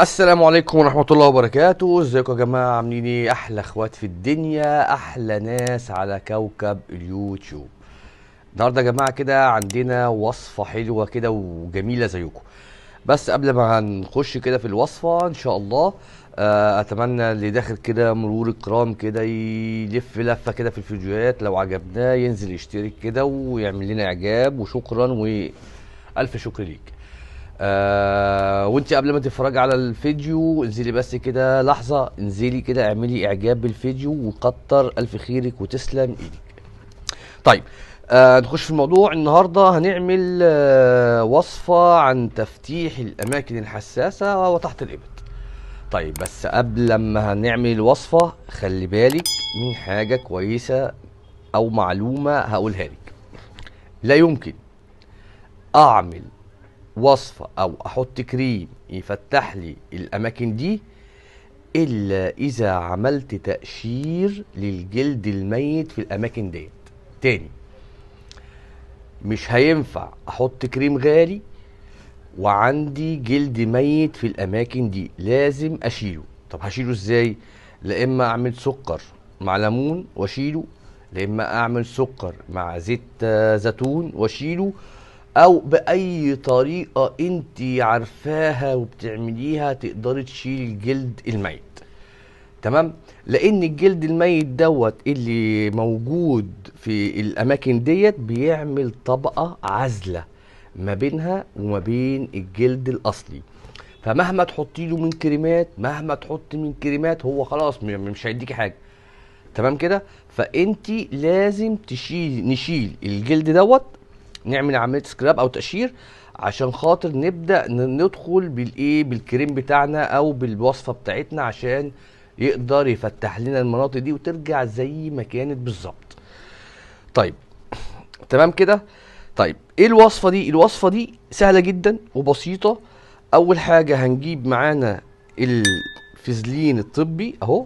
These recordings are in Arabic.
السلام عليكم ورحمة الله وبركاته ازيكم يا جماعة عاملين ايه احلى اخوات في الدنيا احلى ناس على كوكب اليوتيوب النهاردة يا جماعة كده عندنا وصفة حلوة كده وجميلة زيكم بس قبل ما هنخش كده في الوصفة ان شاء الله آه، اتمنى اللي داخل كده مرور الكرام كده يلف لفة كده في الفيديوهات لو عجبناه ينزل يشترك كده ويعمل لنا اعجاب وشكرا والف شكر ليك آه وانت قبل ما تتفرجي على الفيديو انزلي بس كده لحظه انزلي كده اعملي اعجاب بالفيديو وكتر الف خيرك وتسلم ايدك طيب آه نخش في الموضوع النهارده هنعمل آه وصفه عن تفتيح الاماكن الحساسه وتحت الابط طيب بس قبل ما هنعمل الوصفه خلي بالك من حاجه كويسه او معلومه هقولها لك لا يمكن اعمل وصفه او احط كريم يفتح لي الاماكن دي الا اذا عملت تقشير للجلد الميت في الاماكن ديت تاني مش هينفع احط كريم غالي وعندي جلد ميت في الاماكن دي لازم اشيله طب هشيله ازاي لا اما اعمل سكر مع ليمون واشيله لا اما اعمل سكر مع زيت آه، زيتون واشيله او باي طريقه انت عارفاها وبتعمليها تقدري تشيلي الجلد الميت تمام لان الجلد الميت دوت اللي موجود في الاماكن ديت بيعمل طبقه عازله ما بينها وما بين الجلد الاصلي فمهما تحطي له من كريمات مهما تحطي من كريمات هو خلاص مش هيديكي حاجه تمام كده فانت لازم تشيل نشيل الجلد دوت نعمل عمليه سكراب او تقشير عشان خاطر نبدا ندخل بالايه بالكريم بتاعنا او بالوصفه بتاعتنا عشان يقدر يفتح لنا المناطق دي وترجع زي ما كانت بالظبط طيب تمام كده طيب ايه الوصفه دي الوصفه دي سهله جدا وبسيطه اول حاجه هنجيب معانا الفزلين الطبي اهو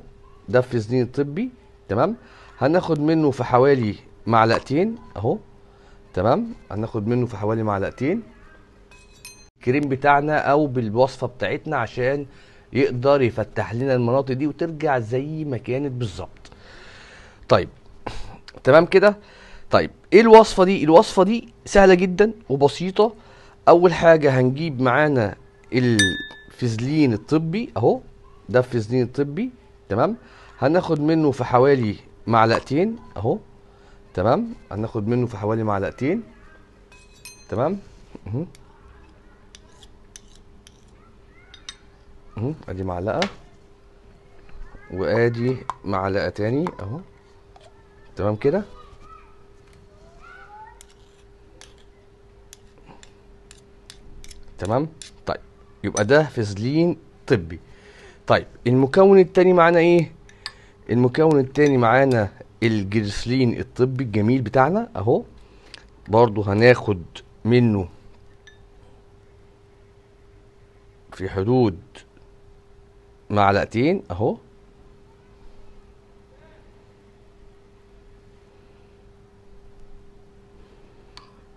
ده الفزلين الطبي تمام هناخد منه في حوالي معلقتين اهو تمام هناخد منه في حوالي معلقتين الكريم بتاعنا او بالوصفه بتاعتنا عشان يقدر يفتح لنا المناطق دي وترجع زي ما كانت بالظبط طيب تمام كده طيب ايه الوصفه دي الوصفه دي سهله جدا وبسيطه اول حاجه هنجيب معانا الفزلين الطبي اهو ده الفزلين الطبي تمام هناخد منه في حوالي معلقتين اهو تمام هناخد منه في حوالي معلقتين تمام ادي معلقه وادي معلقه تاني اهو تمام كده تمام طيب يبقى ده فازلين طبي طيب المكون التاني معانا ايه المكون التاني معانا الجرسلين الطبي الجميل بتاعنا اهو برضو هناخد منه في حدود معلقتين اهو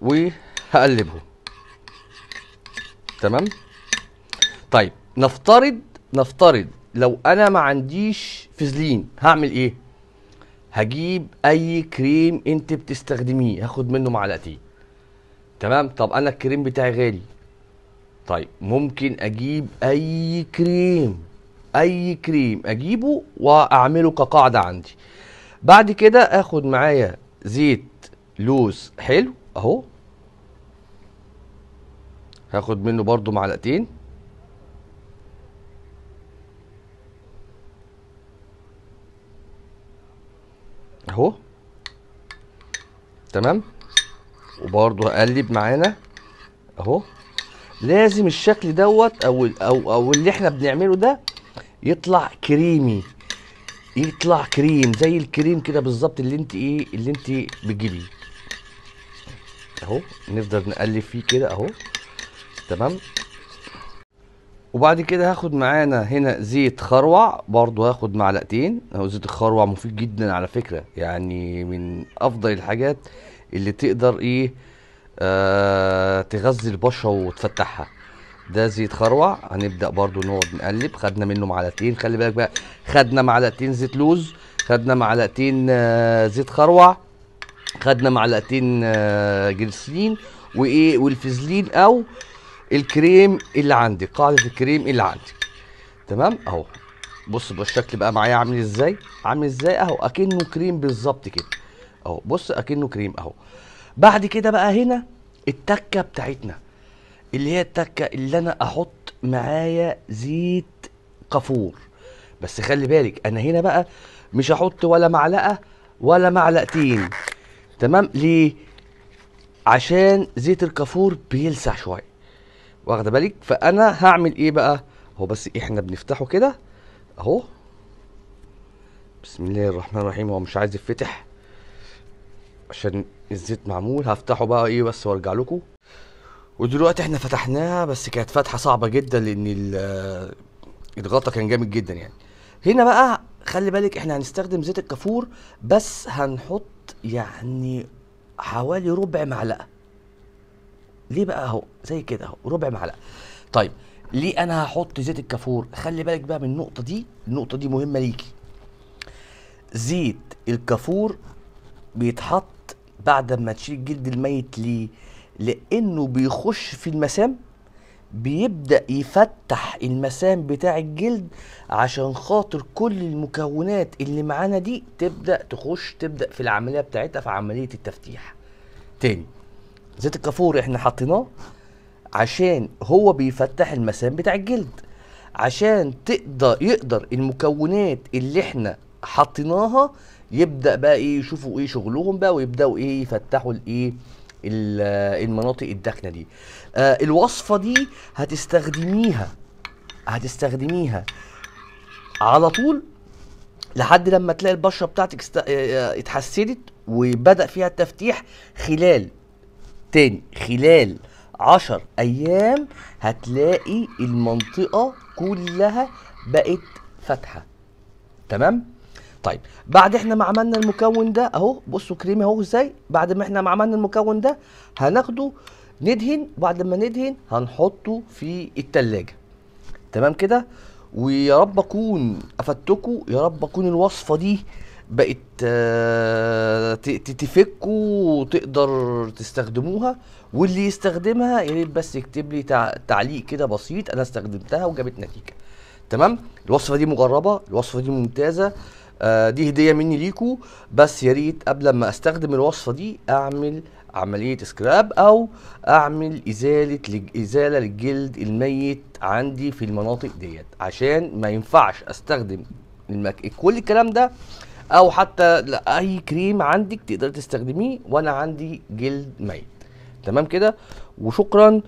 وهقلبه تمام طيب نفترض نفترض لو انا ما عنديش فيزلين هعمل ايه هجيب اي كريم انت بتستخدميه هاخد منه معلقتين تمام طب انا الكريم بتاعي غالي طيب ممكن اجيب اي كريم اي كريم اجيبه واعمله كقاعده عندي بعد كده اخد معايا زيت لوز حلو اهو هاخد منه برضو معلقتين تمام وبرضه هقلب معانا اهو لازم الشكل دوت او او او اللي احنا بنعمله ده يطلع كريمي يطلع كريم زي الكريم كده بالظبط اللي انت ايه اللي انت بتجيبيه اهو نفضل نقلب فيه كده اهو تمام وبعد كده هاخد معانا هنا زيت خروع برضو هاخد معلقتين هو زيت الخروع مفيد جدا على فكرة يعني من افضل الحاجات اللي تقدر ايه آه تغذي البشرة وتفتحها ده زيت خروع هنبدأ برضو نقعد نقلب خدنا منه معلقتين خلي بالك بقى خدنا معلقتين زيت لوز خدنا معلقتين آه زيت خروع خدنا معلقتين آه جلسلين وايه والفيزلين او الكريم اللي عندي قاعده الكريم اللي عندي تمام اهو بص بقى الشكل بقى معايا عامل ازاي عامل ازاي اهو اكنه كريم بالظبط كده اهو بص اكنه كريم اهو بعد كده بقى هنا التكه بتاعتنا اللي هي التكه اللي انا احط معايا زيت كافور بس خلي بالك انا هنا بقى مش هحط ولا معلقه ولا معلقتين تمام ليه عشان زيت الكافور بيلسع شويه واخده بالك فانا هعمل ايه بقى هو بس احنا بنفتحه كده اهو بسم الله الرحمن الرحيم هو مش عايز يتفتح عشان الزيت معمول هفتحه بقى ايه بس وارجع لكم ودلوقتي احنا فتحناها بس كانت فتحه صعبه جدا لان الغطا كان جامد جدا يعني هنا بقى خلي بالك احنا هنستخدم زيت الكافور بس هنحط يعني حوالي ربع معلقه ليه بقى اهو زي كده اهو ربع معلقه طيب ليه انا هحط زيت الكافور خلي بالك بقى من النقطه دي النقطه دي مهمه ليكي زيت الكافور بيتحط بعد ما تشيل الجلد الميت ليه لانه بيخش في المسام بيبدا يفتح المسام بتاع الجلد عشان خاطر كل المكونات اللي معانا دي تبدا تخش تبدا في العمليه بتاعتها في عمليه التفتيح تاني زيت الكافور احنا حطيناه عشان هو بيفتح المسام بتاع الجلد عشان تقدر يقدر المكونات اللي احنا حطيناها يبدا بقى ايه يشوفوا ايه شغلهم بقى ويبداوا ايه يفتحوا الايه المناطق الداخله دي آه الوصفه دي هتستخدميها هتستخدميها على طول لحد لما تلاقي البشره بتاعتك آه، آه، اتحسنت وبدا فيها التفتيح خلال تاني خلال عشر ايام هتلاقي المنطقه كلها بقت فاتحه تمام طيب بعد احنا ما عملنا المكون ده اهو بصوا كريمي اهو ازاي بعد ما احنا ما عملنا المكون ده هناخده ندهن وبعد ما ندهن هنحطه في التلاجة تمام كده ويا رب اكون افدتكم يا رب اكون الوصفه دي بقت آه، تفكوا وتقدر تستخدموها واللي يستخدمها يا ريت بس يكتب لي تعليق كده بسيط انا استخدمتها وجابت نتيجه تمام الوصفه دي مجربه الوصفه دي ممتازه آه، دي هديه مني ليكو بس يا ريت قبل ما استخدم الوصفه دي اعمل عمليه سكراب او اعمل ازاله لج... ازاله للجلد الميت عندي في المناطق ديت عشان ما ينفعش استخدم المك... كل الكلام ده او حتى اي كريم عندك تقدري تستخدميه وانا عندي جلد ميت تمام كده وشكرا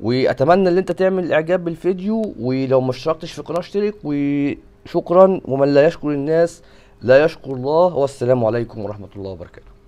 واتمنى ان انت تعمل اعجاب بالفيديو ولو ما اشتركتش في القناه اشترك وشكرا ومن لا يشكر الناس لا يشكر الله والسلام عليكم ورحمه الله وبركاته